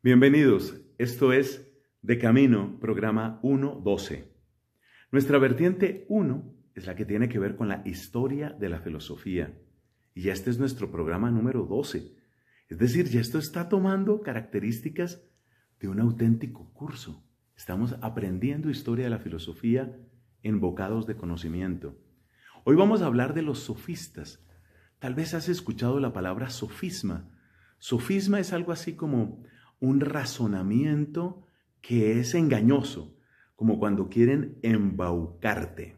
Bienvenidos, esto es De Camino, programa 1.12. Nuestra vertiente 1 es la que tiene que ver con la historia de la filosofía. Y este es nuestro programa número 12. Es decir, ya esto está tomando características de un auténtico curso. Estamos aprendiendo historia de la filosofía en bocados de conocimiento. Hoy vamos a hablar de los sofistas. Tal vez has escuchado la palabra sofisma. Sofisma es algo así como un razonamiento que es engañoso, como cuando quieren embaucarte.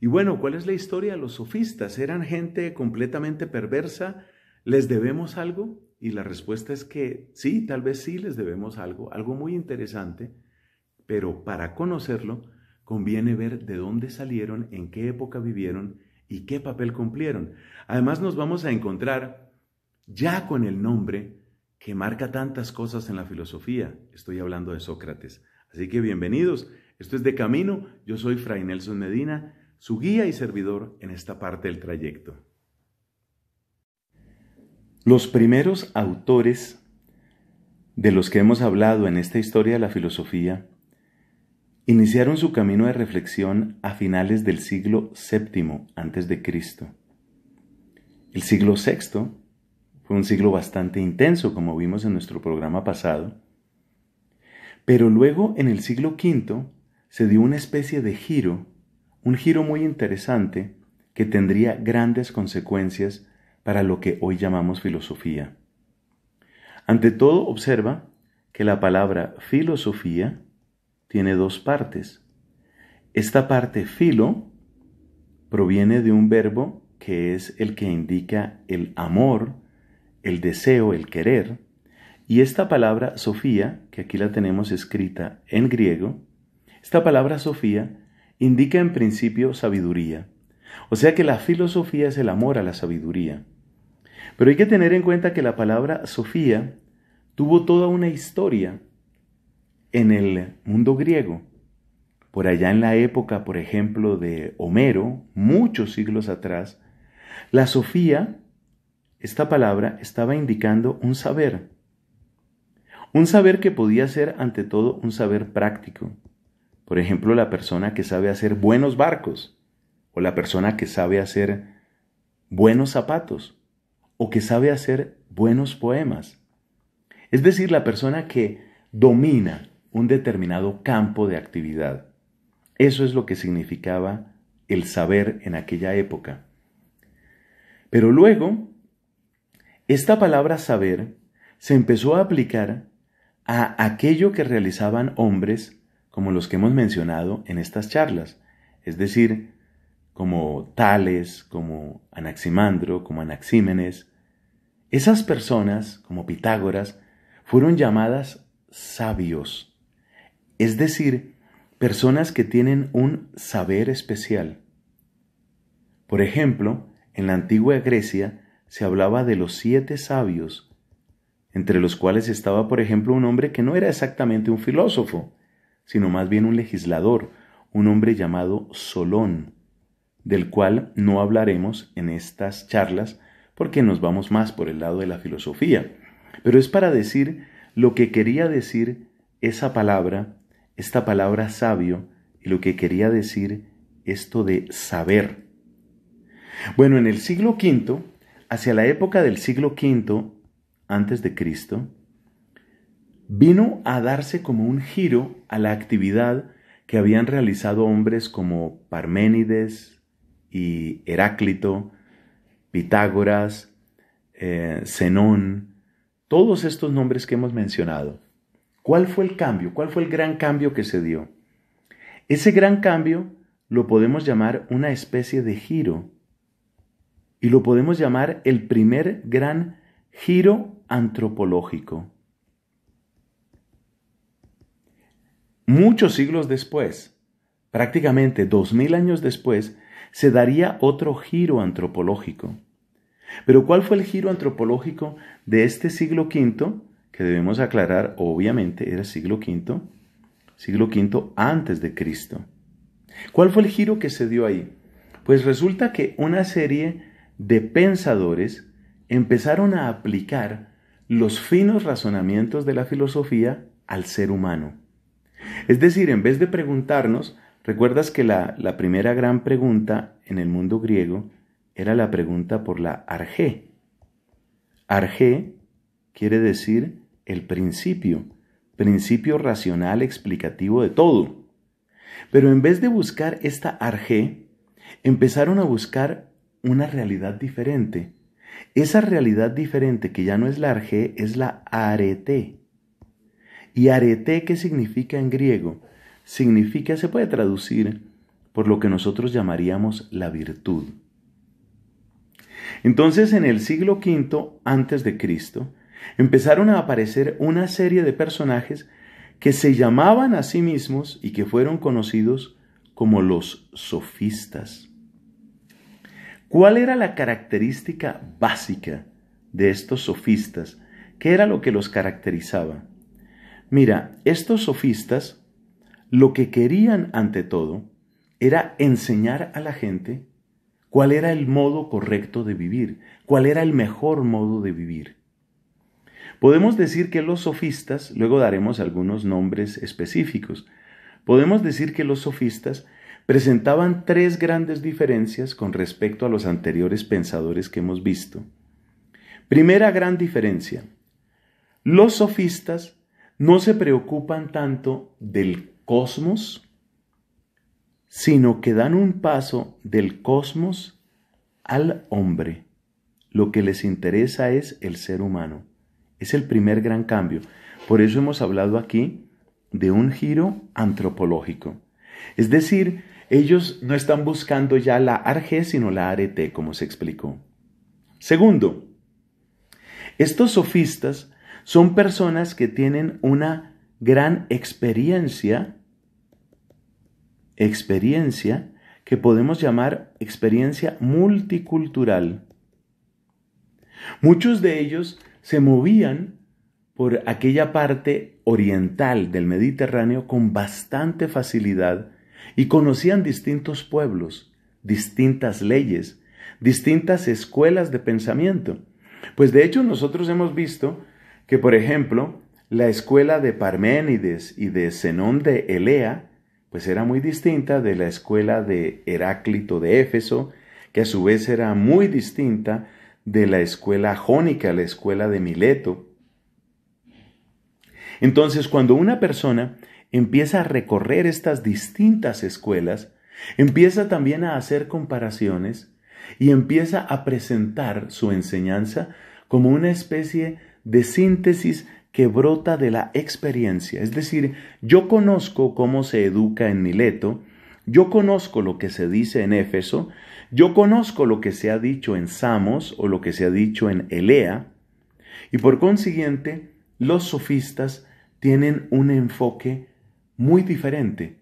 Y bueno, ¿cuál es la historia los sofistas? ¿Eran gente completamente perversa? ¿Les debemos algo? Y la respuesta es que sí, tal vez sí les debemos algo, algo muy interesante, pero para conocerlo conviene ver de dónde salieron, en qué época vivieron y qué papel cumplieron. Además nos vamos a encontrar ya con el nombre que marca tantas cosas en la filosofía. Estoy hablando de Sócrates. Así que bienvenidos. Esto es De Camino. Yo soy Fray Nelson Medina, su guía y servidor en esta parte del trayecto. Los primeros autores de los que hemos hablado en esta historia de la filosofía iniciaron su camino de reflexión a finales del siglo VII Cristo. El siglo VI fue un siglo bastante intenso, como vimos en nuestro programa pasado. Pero luego, en el siglo V, se dio una especie de giro, un giro muy interesante, que tendría grandes consecuencias para lo que hoy llamamos filosofía. Ante todo, observa que la palabra filosofía tiene dos partes. Esta parte filo proviene de un verbo que es el que indica el amor el deseo, el querer, y esta palabra Sofía, que aquí la tenemos escrita en griego, esta palabra Sofía indica en principio sabiduría. O sea que la filosofía es el amor a la sabiduría. Pero hay que tener en cuenta que la palabra Sofía tuvo toda una historia en el mundo griego. Por allá en la época, por ejemplo, de Homero, muchos siglos atrás, la Sofía esta palabra estaba indicando un saber. Un saber que podía ser ante todo un saber práctico. Por ejemplo, la persona que sabe hacer buenos barcos, o la persona que sabe hacer buenos zapatos, o que sabe hacer buenos poemas. Es decir, la persona que domina un determinado campo de actividad. Eso es lo que significaba el saber en aquella época. Pero luego esta palabra saber se empezó a aplicar a aquello que realizaban hombres como los que hemos mencionado en estas charlas, es decir, como Tales, como Anaximandro, como Anaxímenes. Esas personas, como Pitágoras, fueron llamadas sabios, es decir, personas que tienen un saber especial. Por ejemplo, en la antigua Grecia se hablaba de los siete sabios, entre los cuales estaba, por ejemplo, un hombre que no era exactamente un filósofo, sino más bien un legislador, un hombre llamado Solón, del cual no hablaremos en estas charlas porque nos vamos más por el lado de la filosofía. Pero es para decir lo que quería decir esa palabra, esta palabra sabio, y lo que quería decir esto de saber. Bueno, en el siglo V hacia la época del siglo V antes de Cristo, vino a darse como un giro a la actividad que habían realizado hombres como Parménides y Heráclito, Pitágoras, eh, Zenón, todos estos nombres que hemos mencionado. ¿Cuál fue el cambio? ¿Cuál fue el gran cambio que se dio? Ese gran cambio lo podemos llamar una especie de giro y lo podemos llamar el primer gran giro antropológico. Muchos siglos después, prácticamente dos mil años después, se daría otro giro antropológico. Pero ¿cuál fue el giro antropológico de este siglo V? Que debemos aclarar, obviamente, era siglo V, siglo V antes de Cristo. ¿Cuál fue el giro que se dio ahí? Pues resulta que una serie de pensadores empezaron a aplicar los finos razonamientos de la filosofía al ser humano. Es decir, en vez de preguntarnos, recuerdas que la, primera gran pregunta en el mundo griego era la pregunta por la arge. Arge quiere decir el principio, principio racional explicativo de todo. Pero en vez de buscar esta arge, empezaron a buscar una realidad diferente. Esa realidad diferente que ya no es la arge, es la arete. ¿Y arete qué significa en griego? Significa, se puede traducir por lo que nosotros llamaríamos la virtud. Entonces, en el siglo V antes de Cristo, empezaron a aparecer una serie de personajes que se llamaban a sí mismos y que fueron conocidos como los sofistas. ¿Cuál era la característica básica de estos sofistas? ¿Qué era lo que los caracterizaba? Mira, estos sofistas lo que querían ante todo era enseñar a la gente cuál era el modo correcto de vivir, cuál era el mejor modo de vivir. Podemos decir que los sofistas, luego daremos algunos nombres específicos, podemos decir que los sofistas presentaban tres grandes diferencias con respecto a los anteriores pensadores que hemos visto. Primera gran diferencia. Los sofistas no se preocupan tanto del cosmos, sino que dan un paso del cosmos al hombre. Lo que les interesa es el ser humano. Es el primer gran cambio. Por eso hemos hablado aquí de un giro antropológico. Es decir, ellos no están buscando ya la arge, sino la arete, como se explicó. Segundo, estos sofistas son personas que tienen una gran experiencia, experiencia que podemos llamar experiencia multicultural. Muchos de ellos se movían por aquella parte oriental del Mediterráneo con bastante facilidad y conocían distintos pueblos, distintas leyes, distintas escuelas de pensamiento. Pues de hecho nosotros hemos visto que, por ejemplo, la escuela de Parménides y de Zenón de Elea, pues era muy distinta de la escuela de Heráclito de Éfeso, que a su vez era muy distinta de la escuela jónica, la escuela de Mileto. Entonces, cuando una persona empieza a recorrer estas distintas escuelas, empieza también a hacer comparaciones y empieza a presentar su enseñanza como una especie de síntesis que brota de la experiencia. Es decir, yo conozco cómo se educa en Mileto, yo conozco lo que se dice en Éfeso, yo conozco lo que se ha dicho en Samos o lo que se ha dicho en Elea, y por consiguiente, los sofistas tienen un enfoque muy diferente.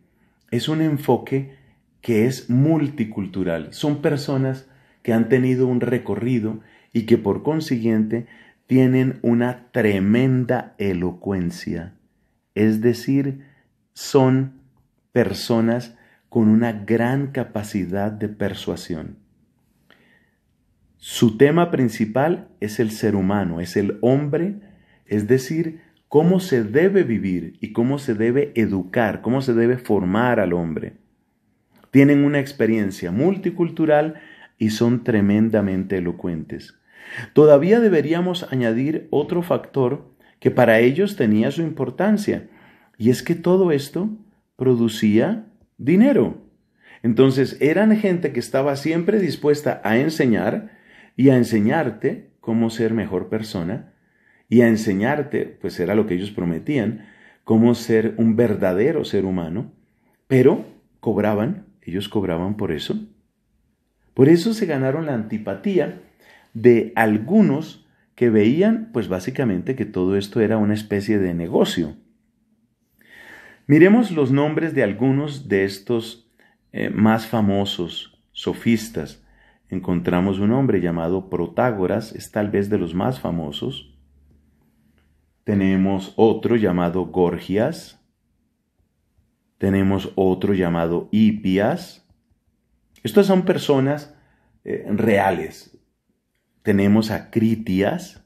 Es un enfoque que es multicultural. Son personas que han tenido un recorrido y que por consiguiente tienen una tremenda elocuencia. Es decir, son personas con una gran capacidad de persuasión. Su tema principal es el ser humano, es el hombre, es decir, cómo se debe vivir y cómo se debe educar, cómo se debe formar al hombre. Tienen una experiencia multicultural y son tremendamente elocuentes. Todavía deberíamos añadir otro factor que para ellos tenía su importancia, y es que todo esto producía dinero. Entonces eran gente que estaba siempre dispuesta a enseñar y a enseñarte cómo ser mejor persona y a enseñarte, pues era lo que ellos prometían, cómo ser un verdadero ser humano, pero cobraban, ellos cobraban por eso. Por eso se ganaron la antipatía de algunos que veían, pues básicamente, que todo esto era una especie de negocio. Miremos los nombres de algunos de estos eh, más famosos sofistas. Encontramos un hombre llamado Protágoras, es tal vez de los más famosos. Tenemos otro llamado Gorgias. Tenemos otro llamado Hipias. Estas son personas eh, reales. Tenemos a Critias.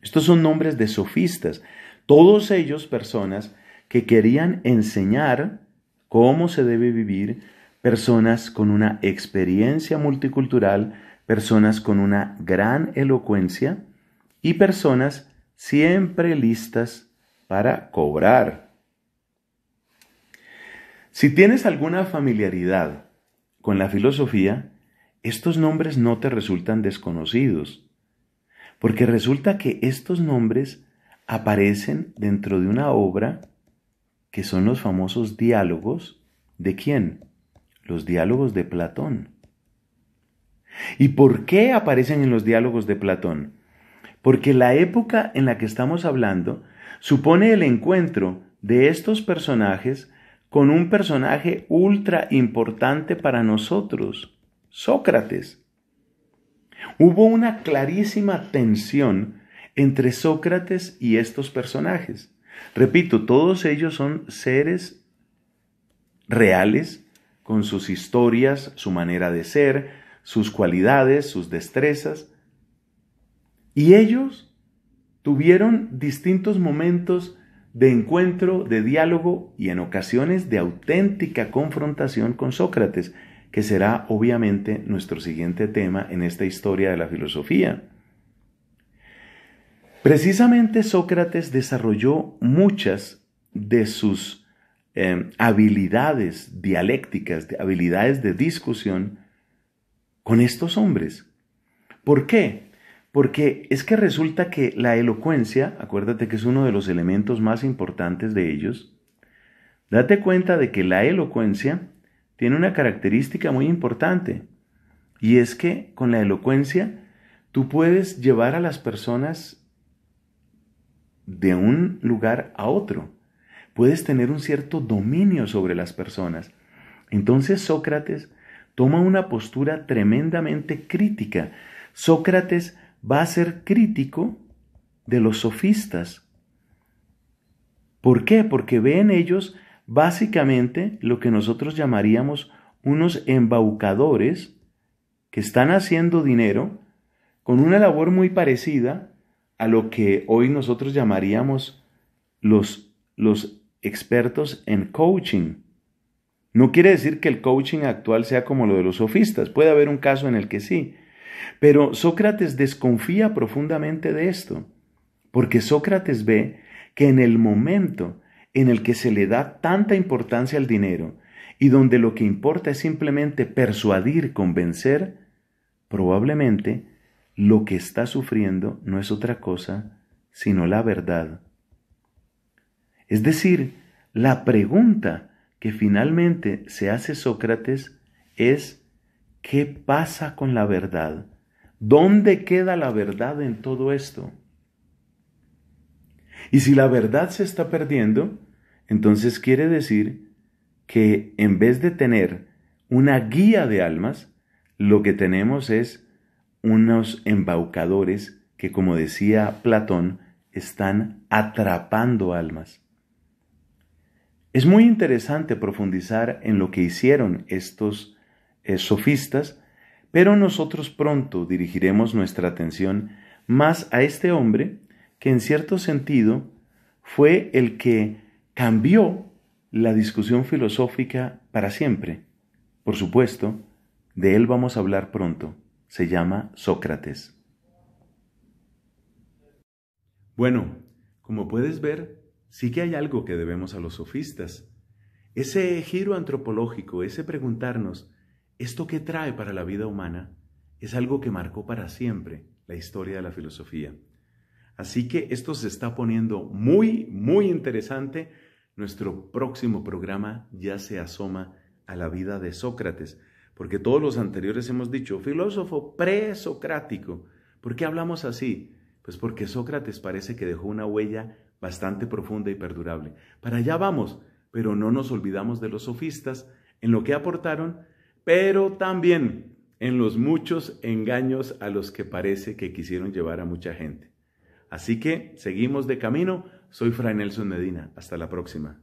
Estos son nombres de sofistas. Todos ellos personas que querían enseñar cómo se debe vivir, personas con una experiencia multicultural, personas con una gran elocuencia y personas siempre listas para cobrar. Si tienes alguna familiaridad con la filosofía, estos nombres no te resultan desconocidos, porque resulta que estos nombres aparecen dentro de una obra que son los famosos diálogos de quién? Los diálogos de Platón. ¿Y por qué aparecen en los diálogos de Platón? porque la época en la que estamos hablando supone el encuentro de estos personajes con un personaje ultra importante para nosotros, Sócrates. Hubo una clarísima tensión entre Sócrates y estos personajes. Repito, todos ellos son seres reales, con sus historias, su manera de ser, sus cualidades, sus destrezas, y ellos tuvieron distintos momentos de encuentro, de diálogo y en ocasiones de auténtica confrontación con Sócrates, que será obviamente nuestro siguiente tema en esta historia de la filosofía. Precisamente Sócrates desarrolló muchas de sus em, habilidades dialécticas, habilidades de discusión con estos hombres. ¿Por qué? Porque es que resulta que la elocuencia, acuérdate que es uno de los elementos más importantes de ellos, date cuenta de que la elocuencia tiene una característica muy importante, y es que con la elocuencia tú puedes llevar a las personas de un lugar a otro, puedes tener un cierto dominio sobre las personas. Entonces Sócrates toma una postura tremendamente crítica. Sócrates va a ser crítico de los sofistas. ¿Por qué? Porque ven ellos básicamente lo que nosotros llamaríamos unos embaucadores que están haciendo dinero con una labor muy parecida a lo que hoy nosotros llamaríamos los, los expertos en coaching. No quiere decir que el coaching actual sea como lo de los sofistas, puede haber un caso en el que sí, pero Sócrates desconfía profundamente de esto, porque Sócrates ve que en el momento en el que se le da tanta importancia al dinero y donde lo que importa es simplemente persuadir, convencer, probablemente lo que está sufriendo no es otra cosa sino la verdad. Es decir, la pregunta que finalmente se hace Sócrates es ¿Qué pasa con la verdad? ¿Dónde queda la verdad en todo esto? Y si la verdad se está perdiendo, entonces quiere decir que en vez de tener una guía de almas, lo que tenemos es unos embaucadores que, como decía Platón, están atrapando almas. Es muy interesante profundizar en lo que hicieron estos sofistas, pero nosotros pronto dirigiremos nuestra atención más a este hombre que en cierto sentido fue el que cambió la discusión filosófica para siempre. Por supuesto, de él vamos a hablar pronto. Se llama Sócrates. Bueno, como puedes ver, sí que hay algo que debemos a los sofistas. Ese giro antropológico, ese preguntarnos, esto que trae para la vida humana es algo que marcó para siempre la historia de la filosofía. Así que esto se está poniendo muy, muy interesante. Nuestro próximo programa ya se asoma a la vida de Sócrates, porque todos los anteriores hemos dicho filósofo presocrático. ¿Por qué hablamos así? Pues porque Sócrates parece que dejó una huella bastante profunda y perdurable. Para allá vamos, pero no nos olvidamos de los sofistas en lo que aportaron pero también en los muchos engaños a los que parece que quisieron llevar a mucha gente. Así que seguimos de camino. Soy Fray Nelson Medina. Hasta la próxima.